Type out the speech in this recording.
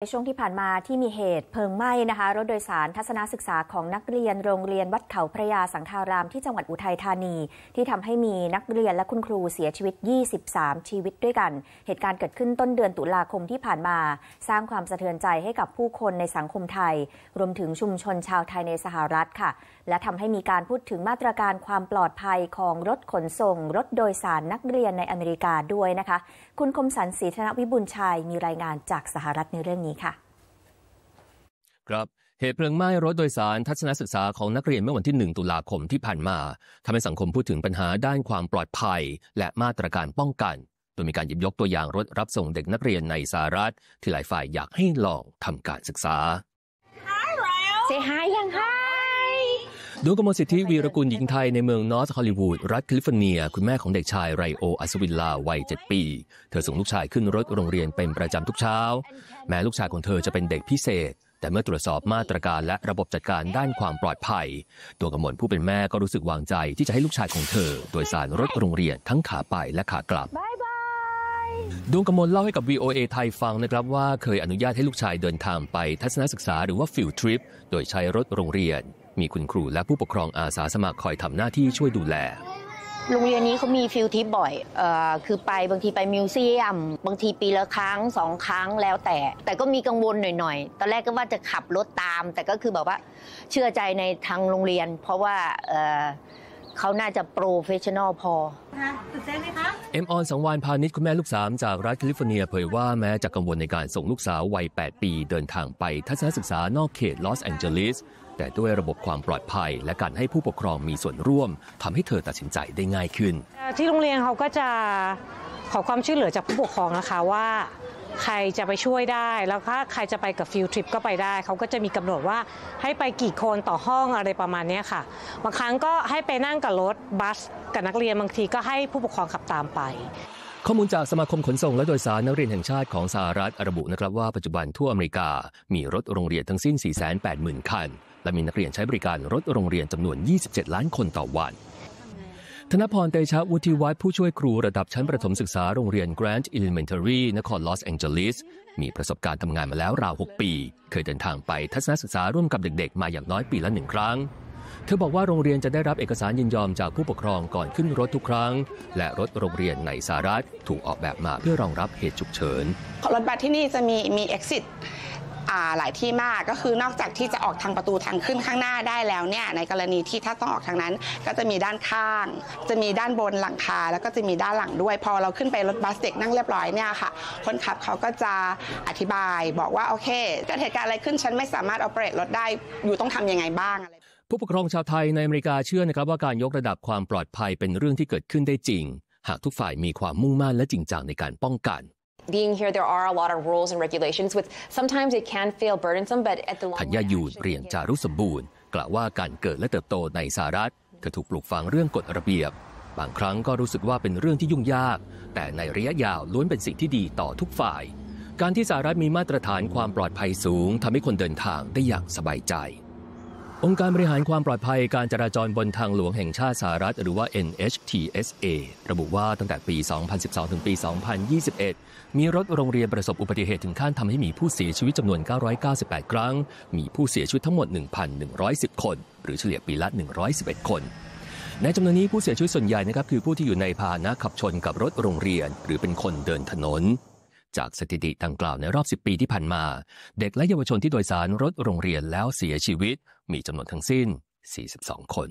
ในช่วงที่ผ่านมาที่มีเหตุเพลิงไหม้นะคะ รถโดยสารทัศนศึกษาของนักเรียนโรงเรียนวัดเขาพระยาสังฆารามที่จังหวัดอุทัยธานี ที่ทำให้มีนักเรียนและคุณครูเสียชีวิต 23 ชีวิตด้วยกัน เหตุการณ์เกิดขึ้นต้นเดือนตุลาคมที่ผ่านมา สร้างความสะเทือนใจให้กับผู้คนในสังคมไทย รวมถึงชุมชนชาวไทยในสหรัฐค่ะ และทำให้มีการพูดถึงมาตรการความปลอดภัยของรถขนส่ง รถโดยสารนักเรียนในอเมริกาด้วยนะคะ คุณคมสันศรีธนวิบุญชัยมีรายงานจากสหรัฐในเรื่องนี้ีค่ะครับ เหตุเพลิงไหม้รถโดยสารทัศนศึกษาของนักเรียนเมื่อวันที่ 1 ตุลาคมที่ผ่านมา ทำให้สังคมพูดถึงปัญหาด้านความปลอดภัยและมาตรการป้องกัน โดยมีการหยิบยกตัวอย่างรถรับส่งเด็กนักเรียนในสหรัฐ ที่หลายฝ่ายอยากให้ลองทำการศึกษาเ Say hi ยังคะดูกมลสิทธิวีรกุลหญิงไทยในเมืองนอร์ทฮอลลีวูดรัฐแคลิฟอร์เนีย คุณแม่ของเด็กชายไรโออัศวินลา วัย 7 ปี เธอส่งลูกชายขึ้นรถโรงเรียนเป็นประจำทุกเช้า แม้ลูกชายของเธอจะเป็นเด็กพิเศษ แต่เมื่อตรวจสอบมาตรการและระบบจัดการด้านความปลอดภัย ตัวกมลผู้เป็นแม่ก็รู้สึกวางใจที่จะให้ลูกชายของเธอ โดยสารรถโรงเรียนทั้งขาไปและขากลับดวงกมลเล่าให้กับ VOA ไทยฟังนะครับว่าเคยอนุญาตให้ลูกชายเดินทางไปทัศนศึกษาหรือว่าฟิลทริป โดยใช้รถโรงเรียน มีคุณครูและผู้ปกครองอาสาสมัคร คอยทำหน้าที่ช่วยดูแล โรงเรียนนี้เขามีฟิลทิปบ่อยออคือไปบางทีไปมิวเซียม บางทีปีละครั้งสองครั้งแล้วแต่ แต่ก็มีกังวลหน่อยๆตอนแรกก็ว่าจะขับรถตาม แต่ก็คือแบบว่าเชื่อใจในทางโรงเรียน เพราะว่าเขาน่าจะโปรเฟชชั่นอลพอ เอ็มออนสังวานพาณิชย์คุณแม่ลูกสามจากรัฐแคลิฟอร์เนียเผยว่าแม้จะกังวลในการส่งลูกสาว วัย 8 ปีเดินทางไปทัศนศึกษานอกเขตลอสแองเจลิสแต่ด้วยระบบความปลอดภัยและการให้ผู้ปกครองมีส่วนร่วม ทำให้เธอตัดสินใจได้ง่ายขึ้น ที่โรงเรียนเขาก็จะขอความช่วยเหลือจากผู้ปกครองนะคะว่าใครจะไปช่วยได้ แล้วถ้าใครจะไปกับฟิลทริปก็ไปได้ เขาก็จะมีกำหนดว่าให้ไปกี่คนต่อห้องอะไรประมาณนี้ค่ะ บางครั้งก็ให้ไปนั่งกับรถบัส กับนักเรียนบางทีก็ให้ผู้ปกครองขับตามไป ข้อมูลจากสมาคมขนส่งและโดยสารนักเรียนแห่งชาติของสหรัฐระบุนะครับว่า ปัจจุบันทั่วอเมริกา มีรถโรงเรียนทั้งสิ้น 480,000 คัน และมีนักเรียนใช้บริการรถโรงเรียนจำนวน 27 ล้านคนต่อวันธนพรเตชะวุฒิวัฒน์ผู้ช่วยครู ระดับชั้นประถมศึกษาโรงเรียน g r a n t Elementary นครลอสแองเจลิสมีประสบการณ์ทำงานมาแล้วราว 6 ปี เคยเดินทางไปทัศนศึกษาร่วมกับเด็กๆ มาอย่างน้อยปีละหนึ่งครั้ง เธอบอกว่าโรงเรียนจะได้รับเอกสารยินยอมจากผู้ปกครองก่อนขึ้นรถทุกครั้ง และรถโรงเรียนในสหรัฐถูกออกแบบมาเพื่อรองรับเหตุฉุกเฉินรถบัสที่นี่จะมีมี exit หลายที่มากก็คือนอกจากที่จะออกทางประตูทางขึ้นข้างหน้าได้แล้วเนี่ยในกรณีที่ถ้าต้องออกทางนั้น ก็จะมีด้านข้าง จะมีด้านบนหลังคา แล้วก็จะมีด้านหลังด้วย พอเราขึ้นไปรถบัสเด็กนั่งเรียบร้อยเนี่ยค่ะคนขับเขาก็จะอธิบายบอกว่าโอเคเกิดเหตุการณ์อะไรขึ้นฉันไม่สามารถออเปเรตรถได้อยู่ต้องทํำยังไงบ้างอะไรผู้ปกครองชาวไทยในอเมริกาเชื่อนะครับว่าการยกระดับความปลอดภัยเป็นเรื่องที่เกิดขึ้นได้จริง หากทุกฝ่ายมีความมุ่งมั่นและจริงจังในการป้องกัน being here, there are a lot of rules and regulations, w i t h sometimes it can feel burdensome, but at the long ธัญญายูนเรียนจารุสมบูรณ์ กล่าวว่าการเกิดและเติบโตในสหรัฐเธอถูกปลูกฝังเรื่องกฎระเบียบ บางครั้งก็รู้สึกว่าเป็นเรื่องที่ยุ่งยาก แต่ในระยะยาวล้วนเป็นสิ่งที่ดีต่อทุกฝ่าย การที่สหรัฐมีมาตรฐานความปลอดภัยสูงทำให้คนเดินทางได้อย่างสบายใจองค์การบริหารความปลอดภัยการจราจรบนทางหลวงแห่งชาติสหรัฐหรือว่า NHTSA ระบุว่าตั้งแต่ปี 2012 ถึงปี 2021 มีรถโรงเรียนประสบอุบัติเหตุถึงขั้นทำให้มีผู้เสียชีวิตจำนวน 998 ครั้ง มีผู้เสียชีวิตทั้งหมด 1,110 คน หรือเฉลี่ยปีละ 111 คน ในจำนวนนี้ผู้เสียชีวิตส่วนใหญ่นะครับคือผู้ที่อยู่ในพาหนะขับชนกับรถโรงเรียน หรือเป็นคนเดินถนนจากสถิติดังกล่าวในรอบ 10 ปีที่ผ่านมา เด็กและเยาวชนที่โดยสารรถโรงเรียนแล้วเสียชีวิตมีจำนวนทั้งสิ้น 42 คน